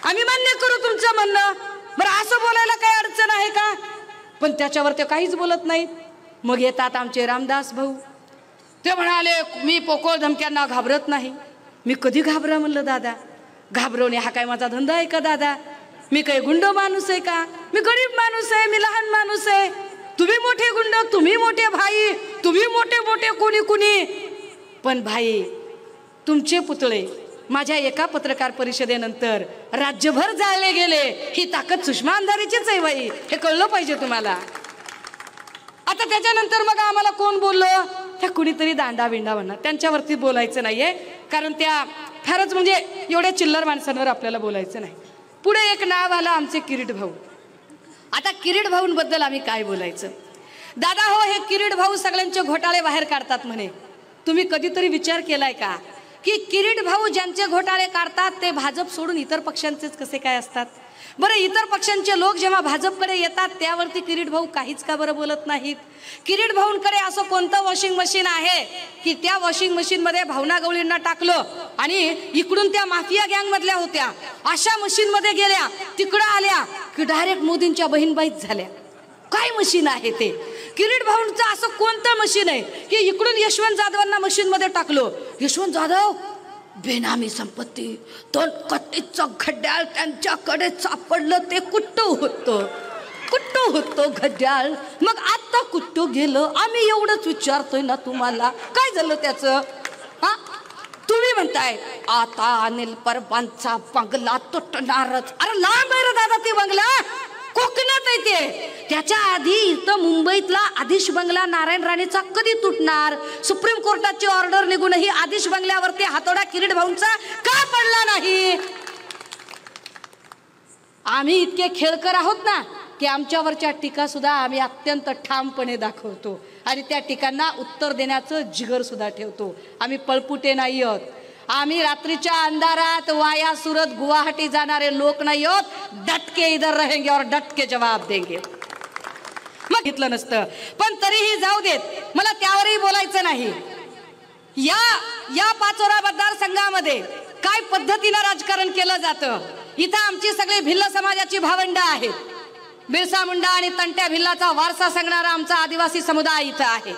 आम्ही मान्य करू तुमचं म्हणणं बरं असं बोलायला काही अडचण आहे का पण त्याच्यावर ते काहीच बोलत नाहीत मग येतात आमचे रामदास भाऊ ते म्हणाले मी पोको धमक्यांना घाबरत नाही मी कधी घाबरा म्हणलं दादा घाबरवणे हा काय माझा धंदा आहे का दादा मी काही गुंड माणूस आहे का मी गरीब माणूस आहे मी लहान माणूस आहे तुम्ही मोठे गुंड तुम्ही मोठे भाई तुम्ही मोठे मोठे कोणी कुणी पण भाई तुमचे पुतळे माझ्या एका पत्रकार परिषदेनंतर राज्यभर जाळले गेले ही ताकद सुषमा अंधारीचीच आहे बाई हे कळलं पाहिजे तुम्हाला आता त्याच्यानंतर मग आम्हाला कोण बोललं त्या कुणीतरी दांडा विंडा म्हणा त्यांच्यावरती बोलायचं नाहीये कारण त्या फारच म्हणजे एवढ्या चिल्लर माणसांवर आपल्याला बोलायचं नाही पुढे एक नाव आलं आमचे किरीट भाऊ आता किरीट भाऊंबद्दल आम्ही काय बोलायचं दादा हो हे किरीट भाऊ सगळ्यांचे घोटाळे बाहेर काढतात म्हणे तुम्ही कधीतरी विचार केलाय का की किरीट भाऊ ज्यांचे घोटाळे काढतात ते भाजप सोडून इतर पक्षांचेच कसे काय असतात बरं इतर पक्षांचे लोक जेव्हा भाजपकडे येतात त्यावरती किरीट भाऊ काहीच का बरं बोलत नाहीत किरीट भाऊंकडे असं कोणतं वॉशिंग मशीन आहे की त्या वॉशिंग मशीनमध्ये भावना गवळींना टाकलं आणि इकडून त्या माफिया गँगमधल्या होत्या अशा मशीनमध्ये गेल्या तिकडं आल्या की डायरेक्ट मोदींच्या बहीणबाईच झाल्या काय मशीन आहे ते किरीट भाऊंचं असं कोणतं मशीन आहे की इकडून यशवंत जाधवांना मशीनमध्ये टाकलो यशवंत जाधव बेनामी संपत्ती दोन कट्टीचं घड्याळ त्यांच्याकडे सापडलं ते कुट्ट होतं कुट्ट होतो घड्याळ मग आत्ता कुट्ट गेलं आम्ही एवढंच विचारतोय ना तुम्हाला काय झालं त्याचं हा तुम्ही म्हणताय आता अनिल परबांचा बंगला तुटणारच अरे लांब आहे रे दादा ती बंगला कोकणात येते त्याच्या आधी इथं मुंबईतला आदिश बंगला नारायण राणेचा कधी तुटणार सुप्रीम कोर्टाची ऑर्डर निघूनही आदिश बंगल्यावरती हातोडा किरीट भाऊंचा का पडला नाही आम्ही इतके खेळकर आहोत ना की आमच्यावरच्या टीका सुद्धा आम्ही अत्यंत ठामपणे दाखवतो आणि त्या टीकांना उत्तर देण्याचं जिगर सुद्धा ठेवतो आम्ही पळपुटे नाही आहोत आम्ही रात्रीच्या अंधारात वाया सुरत गुवाहाटी जाणारे लोक नाही होत डटके इधर रहेंगे और डटके जवाब देंगे मग घेतलं नसतं पण तरीही जाऊ देत मला त्यावरही बोलायचं नाही या या पाचोरा मतदारसंघामध्ये काय पद्धतीनं राजकारण केलं जातं इथं आमची सगळी भिल्ल समाजाची भावंड आहेत बिरसा मुंडा आणि तंट्या भिल्लाचा वारसा सांगणारा आमचा आदिवासी समुदाय इथं आहे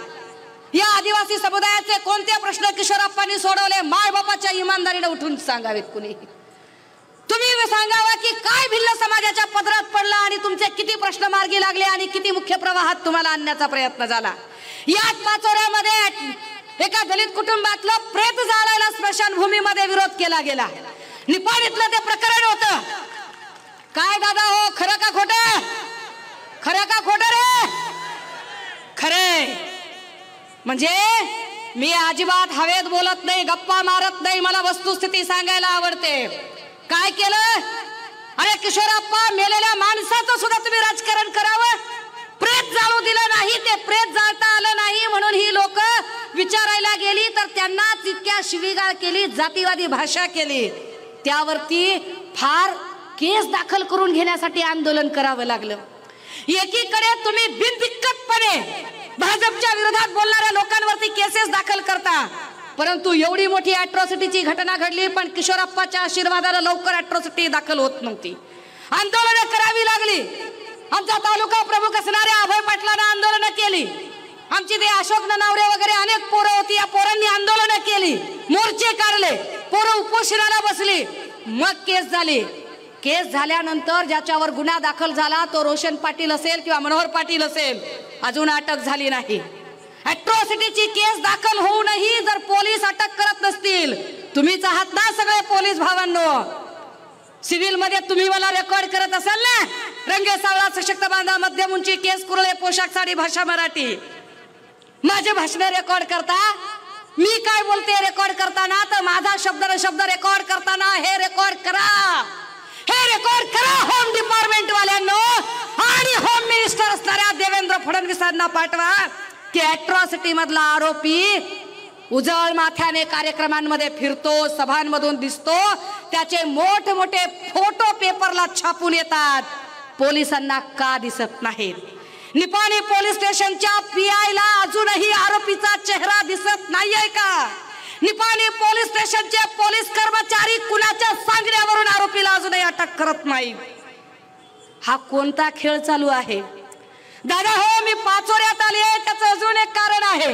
या आदिवासी समुदायाचे कोणते प्रश्न किशोरप्पांनी सोडवले बापाच्या इमानदारीने उठून सांगावेत कुणी तुम्ही सांगावा की काय भिल्ल समाजाच्या पदरात पडला आणि तुमचे किती प्रश्न मार्गी लागले आणि किती मुख्य प्रवाहात तुम्हाला आणण्याचा प्रयत्न झाला याच पाचोऱ्यामध्ये एका दलित कुटुंबातलं प्रेत जाळायला स्मशानभूमीमध्ये विरोध केला गेला निपाणीतलं ते प्रकरण होतं काय दादा हो खरं का खोट खरं का खोट रे खरे म्हणजे मी अजिबात हवेत बोलत नाही गप्पा मारत नाही मला वस्तुस्थिती सांगायला आवडते काय केलं अरे किशोरप्पा मेलेल्या माणसाचं सुद्धा तुम्ही राजकारण करावं प्रेत जाळू दिलं नाही ते प्रेत जाळता आलं नाही म्हणून ही लोक विचारायला गेली तर त्यांना तितक्या शिवीगाळ केली जातीवादी भाषा केली त्यावरती फार केस दाखल करून घेण्यासाठी आंदोलन करावं लागलं एकीकडे तुम्ही बिनदिक्कतपणे भाजपच्या विरोधात बोलणाऱ्या लोकांवरती केसेस दाखल करता परंतु एवढी मोठी अॅट्रॉसिटीची घटना घडली पण किशोरप्पाच्या आशीर्वादाला लवकर अॅट्रॉसिटी दाखल होत नव्हती आंदोलनं करावी लागली आमचा तालुका प्रमुख असणाऱ्या अभय पाटलानं आंदोलन केली आमची ते अशोक ननावरे वगैरे अनेक पोरं होती या पोरांनी आंदोलनं केली मोर्चे काढले पोरं उपोषणाला बसली मग केस झाली केस झाल्यानंतर ज्याच्यावर गुन्हा दाखल झाला तो रोशन पाटील असेल किंवा मनोहर पाटील असेल अजून अटक झाली नाही अट्रॉसिटीची केस दाखल होऊनही जर पोलीस अटक करत नसतील तुम्हीच चाहत ना सगळे पोलीस भावांनो सिव्हिल मध्ये तुम्ही मला रेकॉर्ड करत असाल ना रंगे सावळा सशक्त बांधा मध्यम उंची केस कुरळे पोशाख साडी भाषा मराठी माझे भाषण रेकॉर्ड करता मी काय बोलते रेकॉर्ड करताना तर माझा शब्द शब्द रेकॉर्ड करताना हे रेकॉर्ड करा हे रेकॉर्ड करा होम डिपार्टमेंट वाल्यांना आणि होम मिनिस्टर असणाऱ्या देवेंद्र फडणवीसांना पाठवा की अॅट्रॉसिटी मधला आरोपी उजळ माथ्याने कार्यक्रमांमध्ये फिरतो सभांमधून दिसतो त्याचे मोठे फोटो पेपरला छापून येतात पोलिसांना का दिसत नाहीत निपाणी पोलीस स्टेशनच्या पी ला अजूनही आरोपीचा चेहरा दिसत नाहीये का निपाणी पोलीस स्टेशनचे पोलीस कर्मचारी कुणाच्या सांगण्यावरून आरोपीला अजूनही अटक करत नाही हा कोणता खेळ चालू आहे दादा हो मी पाचोऱ्यात आली आहे त्याचं अजून एक कारण आहे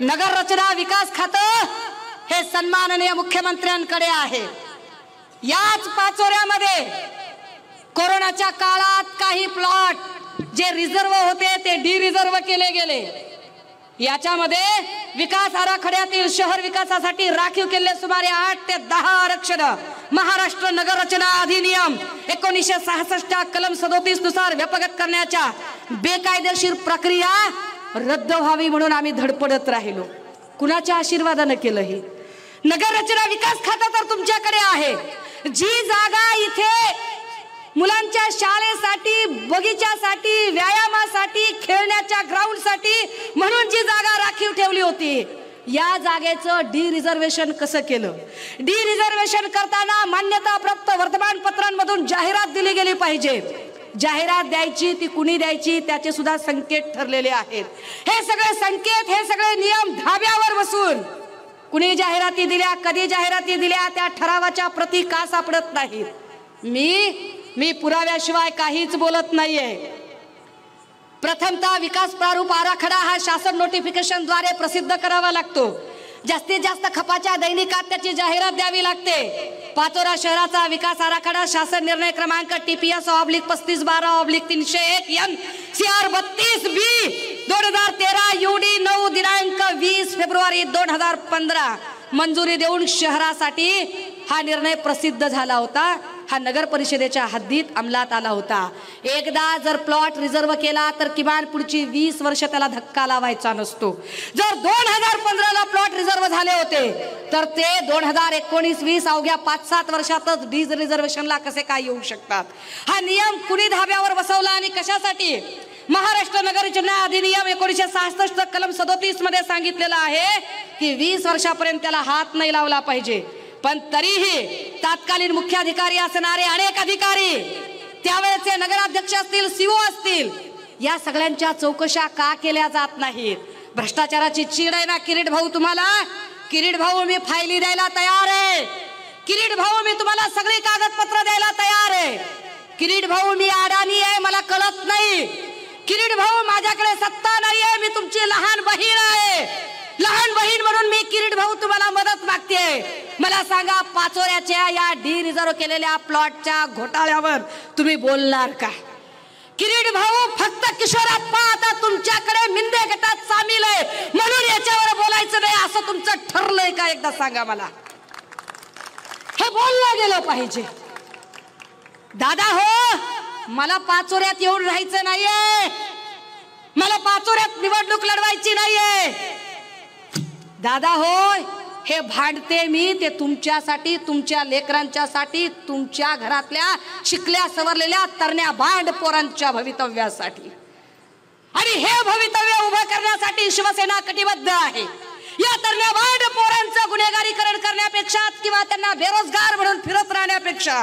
नगर रचना विकास खातं हे सन्माननीय मुख्यमंत्र्यांकडे आहे याच पाचोऱ्यामध्ये कोरोनाच्या काळात काही प्लॉट जे रिझर्व होते ते डी रिझर्व केले गेले याच्यामध्ये विकास आराखड्यातील शहर विकासासाठी राखीव केलेले सुमारे आठ ते दहा आरक्षण महाराष्ट्र नगररचना अधिनियम एकोणीसशे सहासष्ट कलम सदोतीस नुसार व्यपगत करण्याच्या बेकायदेशीर प्रक्रिया रद्द व्हावी म्हणून आम्ही धडपडत राहिलो कुणाच्या आशीर्वादानं केलं हे नगर रचना विकास खाता तर तुमच्याकडे आहे जी जागा इथे मुलांच्या शाळेसाठी बगीच्यासाठी व्यायामासाठी खेळण्याच्या ग्राउंडसाठी म्हणून जी जागा राखीव ठेवली होती या जागेचं डी रिझर्वेशन कसं केलं डी रिझर्वेशन करताना प्राप्त वर्तमानपत्रांमधून जाहिरात दिली गेली पाहिजे जाहिरात द्यायची ती कुणी द्यायची त्याचे सुद्धा संकेत ठरलेले आहेत हे सगळे संकेत हे सगळे नियम धाब्यावर बसून कुणी जाहिराती दिल्या कधी जाहिराती दिल्या त्या ठरावाच्या प्रती का सापडत नाहीत मी मी पुराव्याशिवाय काहीच बोलत नाहीये प्रथमता विकास प्रारूप आराखडा हा शासन नोटिफिकेशन द्वारे प्रसिद्ध करावा लागतो जास्तीत जास्त खपाच्या दैनिकात त्याची जाहिरात द्यावी लागते पाचोरा शहराचा विकास आराखडा शासन निर्णय क्रमांक टीपीएस ऑब्लिक पस्तीस बारा ऑब्लिक तीनशे एक एम सी आर बत्तीस बी दोन हजार तेरा युडी नऊ दिनांक वीस फेब्रुवारी दोन हजार पंधरा मंजुरी देऊन शहरासाठी हा निर्णय प्रसिद्ध झाला होता हा नगर परिषदेच्या हद्दीत अंमलात आला होता एकदा जर प्लॉट रिझर्व्ह केला तर किमान पुढची वीस वर्ष त्याला धक्का लावायचा नसतो जर दोन हजार पंधराला प्लॉट रिझर्व झाले होते तर ते दोन हजार एकोणीस वीस अवघ्या पाच सात वर्षातच डीज रिझर्वेशनला कसे काय येऊ शकतात हा नियम कुणी धाब्यावर बसवला आणि कशासाठी महाराष्ट्र नगर जिल्हा अधिनियम एकोणीशे सहासष्ट कलम सदोतीस मध्ये सांगितलेलं आहे की वीस वर्षापर्यंत त्याला हात नाही लावला पाहिजे पण तरीही तात्कालीन अधिकारी असणारे अनेक अधिकारी त्यावेळेचे नगराध्यक्ष असतील सीओ असतील या सगळ्यांच्या चौकशा का केल्या जात नाहीत भ्रष्टाचाराची चीड आहे ना किरीट भाऊ तुम्हाला किरीट भाऊ मी फायली द्यायला तयार आहे किरीट भाऊ मी तुम्हाला सगळी कागदपत्र द्यायला तयार आहे किरीट भाऊ मी अडाणी आहे मला कळत नाही किरीट भाऊ माझ्याकडे सत्ता नाही आहे मी तुमची लहान बहीण आहे लहान बहीण म्हणून मी किरीट भाऊ तुम्हाला मदत मागते मला सांगा पाचोऱ्याच्या या डी रिझर्व केलेल्या प्लॉटच्या घोटाळ्यावर तुम्ही बोलणार का किरीट भाऊ फक्त किशोरप्पा आता तुमच्याकडे मिंदे गटात सामील आहे म्हणून याच्यावर बोलायचं नाही असं तुमचं ठरलंय का एकदा सांगा मला हे बोललं गेलं पाहिजे दादा हो मला पाचोऱ्यात येऊन राहायचं नाहीये मला पाचोऱ्यात निवडणूक लढवायची नाहीये दादा होय हे भांडते मी ते तुमच्यासाठी तुमच्या साठी तुमच्या घरातल्या शिकल्या सवरलेल्या तरण्या भांड पोरांच्या भवितव्यासाठी आणि हे भवितव्य उभं करण्यासाठी शिवसेना कटिबद्ध आहे या तरण्या भांड पोरांचं गुन्हेगारीकरण करण्यापेक्षा किंवा त्यांना बेरोजगार म्हणून फिरत राहण्यापेक्षा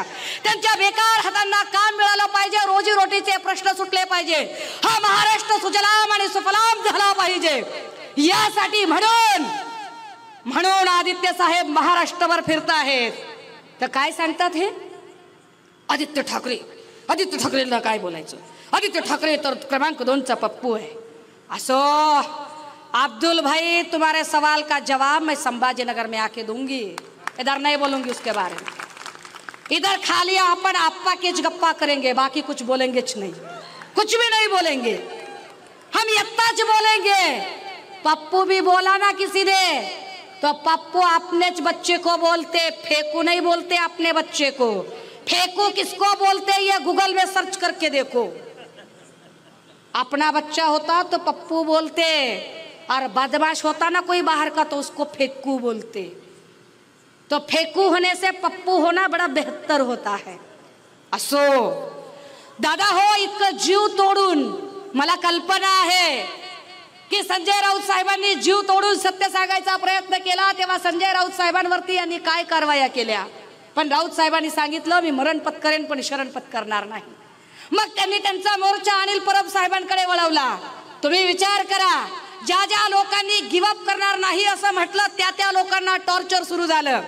त्यांच्या बेकार हातांना काम मिळालं पाहिजे रोजीरोटीचे प्रश्न सुटले पाहिजे हा महाराष्ट्र सुजलाम आणि सुफलाम झाला पाहिजे यासाठी म्हणून म्हणून आदित्य साहेब महाराष्ट्रभर फिरत आहेत तर काय सांगतात हे आदित्य ठाकरे आदित्य ठाकरेला काय बोलायचं आदित्य ठाकरे तर क्रमांक दोनचा पप्पू आहे असो अब्दुल भाई तुम्हारे सवाल का जवाब मैं संभाजी नगर में आके दूंगी इधर नहीं बोलूंगी उसके बारे में इधर खाली अपन आपा के गप्पा करेंगे बाकी कुछ बोलेंगे नहीं कुछ भी नहीं बोलेंगे हम यत्ता बोलेंगे पप्पू भी बोला ना किसी ने तो पप्पू अपने बच्चे को बोलते फेकू नहीं बोलते अपने बच्चे को फेकू किसको बोलते ये गूगल में सर्च करके देखो अपना बच्चा होता तो पप्पू बोलते और बदमाश होता ना कोई बाहर का तो उसको फेकू बोलते तो फेकू होने से पप्पू होना बड़ा बेहतर होता है असो दादा हो एक जीव तोड़ून मला कल्पना है की संजय राऊत साहेबांनी जीव तोडून सत्य सांगायचा प्रयत्न केला तेव्हा संजय राऊत साहेबांवरती यांनी काय कारवाया केल्या पण राऊत साहेबांनी सांगितलं मी मरण पत्करेन पण शरण पत्करणार नाही मग त्यांनी त्यांचा मोर्चा अनिल परब साहेबांकडे वळवला तुम्ही विचार करा ज्या ज्या लोकांनी गिवअप करणार नाही असं म्हटलं त्या त्या लोकांना टॉर्चर सुरू झालं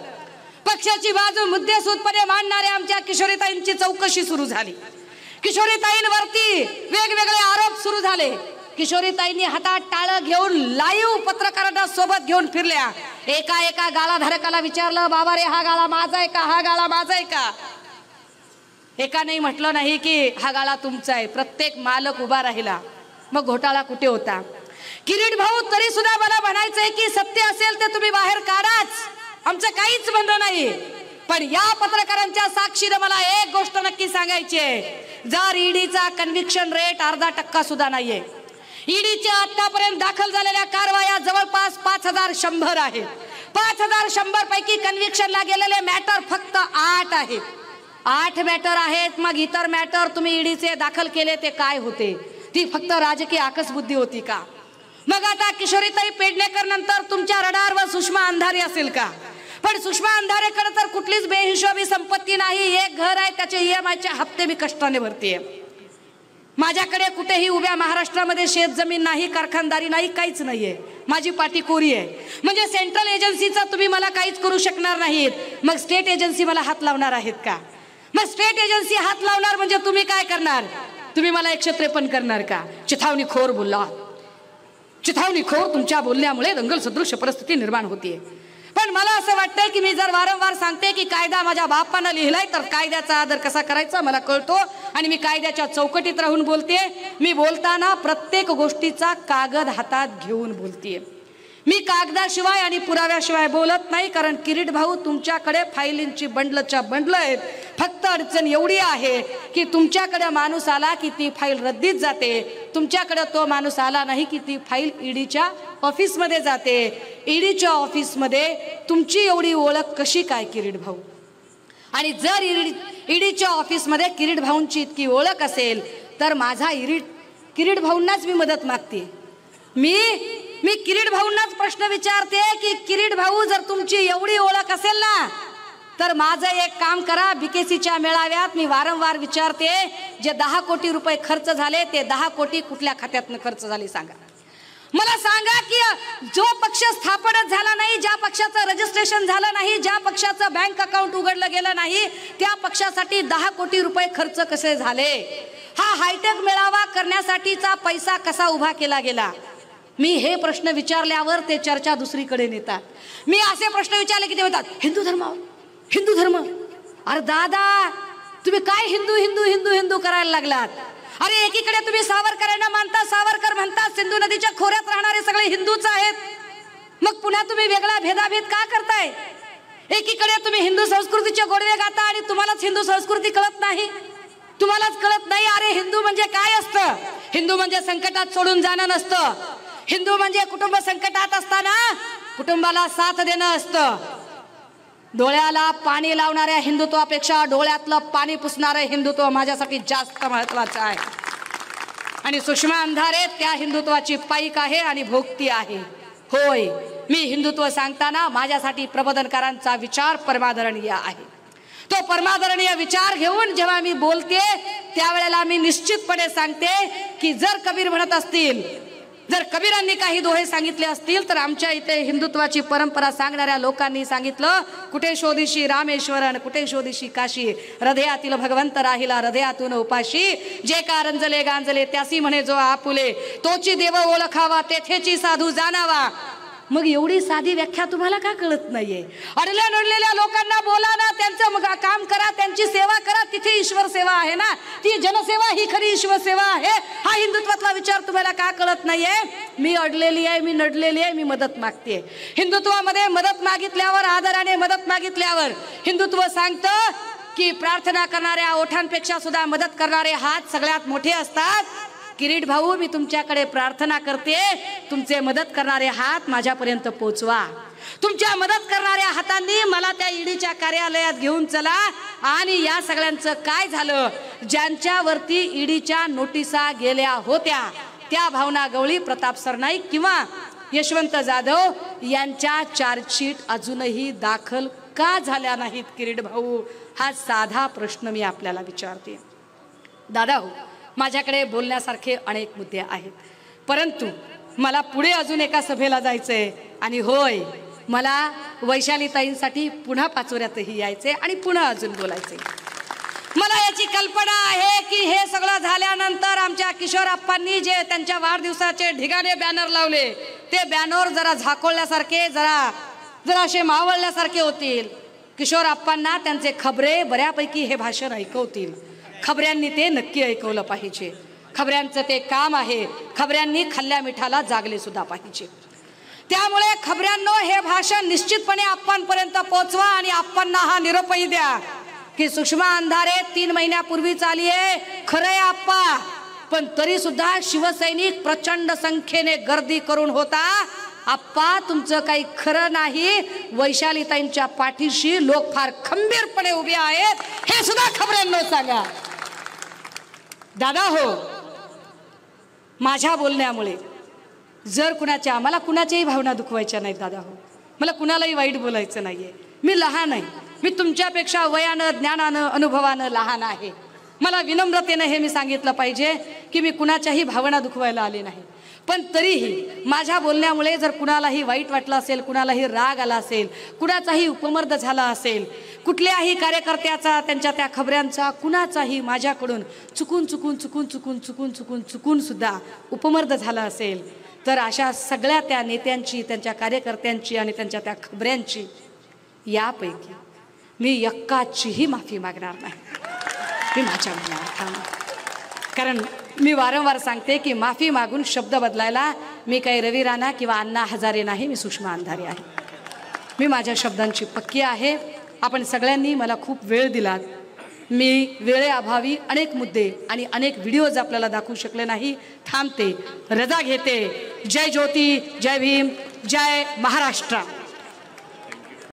पक्षाची बाजू मुद्देसूदपणे मांडणाऱ्या आमच्या किशोरीताईंची चौकशी सुरू झाली किशोरीताईंवरती वेगवेगळे आरोप सुरू झाले किशोरीताईंनी हातात टाळं घेऊन लाईव्ह पत्रकारांना सोबत घेऊन फिरल्या एका एका गालाधारकाला विचारलं बाबा रे हा गाला माझा आहे का हा गाला माझा आहे का एका नाही म्हटलं नाही की हा गाला तुमचा आहे प्रत्येक मालक उभा राहिला मग घोटाळा कुठे होता किरीट भाऊ तरी सुद्धा मला म्हणायचंय की सत्य असेल तर तुम्ही बाहेर काढाच आमचं काहीच बंद नाही पण या पत्रकारांच्या साक्षीने मला एक गोष्ट नक्की सांगायची आहे जर ईडीचा कन्व्हिक्शन रेट अर्धा टक्का सुद्धा नाहीये ईडीच्या आतापर्यंत दाखल झालेल्या कारवाया जवळपास पाच हजार शंभर आहे पाच हजार शंभर पैकी कन्व्हिक्शनला गेलेले मॅटर फक्त आठ आहेत आठ मॅटर आहेत मग इतर मॅटर तुम्ही ईडीचे दाखल केले ते काय होते ती फक्त राजकीय आकसबुद्धी होती का मग आता किशोरीताई पेडणेकर नंतर तुमच्या व सुषमा अंधारी असेल का पण सुषमा अंधारेकडे तर कुठलीच बेहिशोबी संपत्ती नाही एक घर आहे त्याचे ई एम ईएमआयचे हप्ते मी कष्टाने भरतीये माझ्याकडे कुठेही उभ्या महाराष्ट्रामध्ये शेत जमीन नाही कारखानदारी नाही काहीच नाही आहे माझी पाठी कोरी आहे म्हणजे सेंट्रल एजन्सीचा तुम्ही मला काहीच करू शकणार नाहीत मग स्टेट एजन्सी मला हात लावणार आहेत का मग स्टेट एजन्सी हात लावणार म्हणजे तुम्ही काय करणार तुम्ही मला एकशे त्रेपन्न करणार का चिथावणी खोर बोलला चिथावणी खोर तुमच्या बोलण्यामुळे दंगल सदृश परिस्थिती निर्माण होतीये पण मला असं वाटतंय की मी जर वारंवार सांगते की कायदा माझ्या बापानं लिहिलाय तर कायद्याचा आदर कसा करायचा मला कळतो आणि मी कायद्याच्या चौकटीत राहून बोलते मी बोलताना प्रत्येक गोष्टीचा कागद हातात घेऊन बोलते मी कागदाशिवाय आणि पुराव्याशिवाय बोलत नाही कारण किरीट भाऊ तुमच्याकडे फाईलींची बंडलच्या बंडल आहेत फक्त अडचण एवढी आहे की तुमच्याकडे माणूस आला की ती फाईल रद्दीत जाते तुमच्याकडे तो माणूस आला नाही की ती फाईल ईडीच्या ऑफिसमध्ये जाते ईडीच्या ऑफिसमध्ये तुमची एवढी ओळख कशी काय किरीट भाऊ आणि जर ईडी ईडीच्या ऑफिसमध्ये किरीट भाऊंची इतकी ओळख असेल तर माझा इरीट किरीट भाऊंनाच मी मदत मागते मी मी किरीट भाऊंनाच प्रश्न विचारते की किरीट भाऊ जर तुमची एवढी ओळख असेल ना तर माझं एक काम करा बीकेसीच्या मेळाव्यात मी वारंवार विचारते जे दहा कोटी रुपये खर्च झाले ते दहा कोटी कुठल्या खात्यात खर्च झाले सांगा मला सांगा की जो पक्ष स्थापनच झाला नाही ज्या पक्षाचं रजिस्ट्रेशन झालं नाही ज्या पक्षाचं बँक अकाउंट उघडलं गेलं नाही त्या पक्षासाठी दहा कोटी रुपये खर्च कसे झाले हा हायटेक मेळावा करण्यासाठीचा पैसा कसा उभा केला गेला मी हे प्रश्न विचारल्यावर ते चर्चा दुसरीकडे नेतात मी असे प्रश्न विचारले की ते म्हणतात हिंदू धर्मावर हिंदू धर्म अरे दादा तुम्ही काय हिंदू हिंदू हिंदू हिंदू करायला लागलात अरे एकीकडे तुम्ही सावरकरांना मानता सावरकर म्हणता सिंधू नदीच्या खोऱ्यात राहणारे सगळे हिंदूच आहेत मग पुन्हा तुम्ही वेगळा भेदाभेद का करताय एकीकडे तुम्ही हिंदू संस्कृतीचे गोडवे गाता आणि तुम्हालाच हिंदू संस्कृती कळत नाही तुम्हालाच कळत नाही अरे हिंदू म्हणजे काय असतं हिंदू म्हणजे संकटात सोडून जाणं नसतं हिंदू म्हणजे कुटुंब संकटात असताना कुटुंबाला साथ देणं असतं डोळ्याला पाणी लावणाऱ्या हिंदुत्वापेक्षा डोळ्यातलं पाणी पुसणारं हिंदुत्व माझ्यासाठी जास्त महत्वाचं आहे आणि सुषमा अंधारे त्या हिंदुत्वाची पाईक आहे आणि भोक्ती आहे होय मी हिंदुत्व सांगताना माझ्यासाठी प्रबोधनकारांचा विचार परमादरणीय आहे तो परमादरणीय विचार घेऊन जेव्हा मी बोलते त्यावेळेला मी निश्चितपणे सांगते की जर कबीर म्हणत असतील जर कबीरांनी काही दोहे सांगितले असतील तर आमच्या इथे हिंदुत्वाची परंपरा सांगणाऱ्या लोकांनी सांगितलं कुठे शोधिशी रामेश्वरन कुठे शोधिशी काशी हृदयातील भगवंत राहिला हृदयातून उपाशी जे का रंजले गांजले त्यासी म्हणे जो आपुले तोची देव ओळखावा तेथेची साधू जाणावा मग एवढी साधी व्याख्या तुम्हाला का कळत नाहीये अडल्या नडलेल्या लोकांना बोला ना त्यांचं काम करा त्यांची सेवा करा तिथे ईश्वर सेवा आहे ना ती जनसेवा ही खरी ईश्वर सेवा आहे हा हिंदुत्वातला विचार तुम्हाला का कळत नाहीये मी अडलेली आहे मी नडलेली आहे मी मदत मागते हिंदुत्वामध्ये मदत मागितल्यावर आदराने मदत मागितल्यावर हिंदुत्व सांगतं की प्रार्थना करणाऱ्या ओठांपेक्षा सुद्धा मदत करणारे हात सगळ्यात मोठे असतात किरीट भाऊ मी तुमच्याकडे प्रार्थना करते तुमचे मदत करणारे हात माझ्यापर्यंत पोचवा तुमच्या मदत करणाऱ्या हातांनी मला त्या ईडीच्या कार्यालयात घेऊन चला आणि या सगळ्यांचं काय झालं ज्यांच्यावरती ईडीच्या नोटिसा गेल्या होत्या त्या भावना गवळी प्रताप सरनाईक किंवा यशवंत जाधव यांच्या चार्जशीट अजूनही दाखल का झाल्या नाहीत किरीट भाऊ हा साधा प्रश्न मी आपल्याला विचारते दादा हो माझ्याकडे बोलण्यासारखे अनेक मुद्दे आहेत परंतु मला पुढे अजून एका सभेला जायचं आहे आणि होय मला वैशालीताईंसाठी पुन्हा पाचोऱ्यातही यायचे आणि पुन्हा अजून बोलायचे मला याची कल्पना आहे की हे सगळं झाल्यानंतर आमच्या किशोर आप्पांनी जे त्यांच्या वाढदिवसाचे ढिगाणे बॅनर लावले ते बॅनर जरा झाकोळल्यासारखे जरा जरा असे मावळल्यासारखे होतील किशोर आप्पांना त्यांचे खबरे बऱ्यापैकी हे भाषण ऐकवतील खबऱ्यांनी ते नक्की ऐकवलं पाहिजे खबऱ्यांचं ते काम आहे खबऱ्यांनी खाल्ल्या मिठाला जागले सुद्धा पाहिजे त्यामुळे खबऱ्यांनो हे भाषण निश्चितपणे आप्पांपर्यंत पोहोचवा आणि आपण हा निरोपही द्या की सुषमा अंधारे तीन महिन्यापूर्वी आली आहे खरंय आप्पा पण तरी सुद्धा शिवसैनिक प्रचंड संख्येने गर्दी करून होता आप्पा तुमचं काही खरं नाही वैशालीताईंच्या पाठीशी लोक फार खंबीरपणे उभे आहेत हे सुद्धा खबऱ्यांना सांगा दादा हो माझ्या बोलण्यामुळे जर कुणाच्या मला कुणाच्याही भावना दुखवायच्या नाहीत दादा हो मला कुणालाही वाईट बोलायचं नाही आहे मी लहान आहे मी तुमच्यापेक्षा वयानं ज्ञानानं अनुभवानं लहान आहे मला विनम्रतेनं हे मी सांगितलं पाहिजे की मी कुणाच्याही भावना दुखवायला आले नाही पण तरीही माझ्या बोलण्यामुळे जर कुणालाही वाईट वाटलं असेल कुणालाही राग आला असेल कुणाचाही उपमर्द झाला असेल कुठल्याही कार्यकर्त्याचा त्यांच्या त्या खबऱ्यांचा कुणाचाही माझ्याकडून चुकून चुकून चुकून चुकून चुकून चुकून चुकून सुद्धा उपमर्द झाला असेल तर अशा सगळ्या त्या नेत्यांची त्यांच्या कार्यकर्त्यांची आणि त्यांच्या त्या खबऱ्यांची यापैकी मी यक्काचीही माफी मागणार नाही मी माझ्या कारण मी वारंवार सांगते की माफी मागून शब्द बदलायला मी काही रवी राणा किंवा अण्णा हजारे नाही मी सुषमा अंधारे आहे मी माझ्या शब्दांची पक्की आहे आपण सगळ्यांनी मला खूप वेळ दिलात मी वेळेअभावी अनेक मुद्दे आणि अनेक व्हिडिओज आपल्याला दाखवू शकले नाही थांबते रजा घेते जय ज्योती जय भीम जय महाराष्ट्र